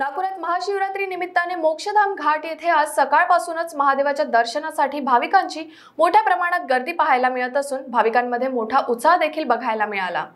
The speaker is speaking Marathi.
नागपुरात महाशिवरात्री निमित्ताने मोक्षधाम घाट येथे आज सकाळपासूनच महादेवाच्या दर्शनासाठी भाविकांची मोठ्या प्रमाणात गर्दी पाहायला मिळत असून भाविकांमध्ये मोठा उत्साह देखील बघायला मिळाला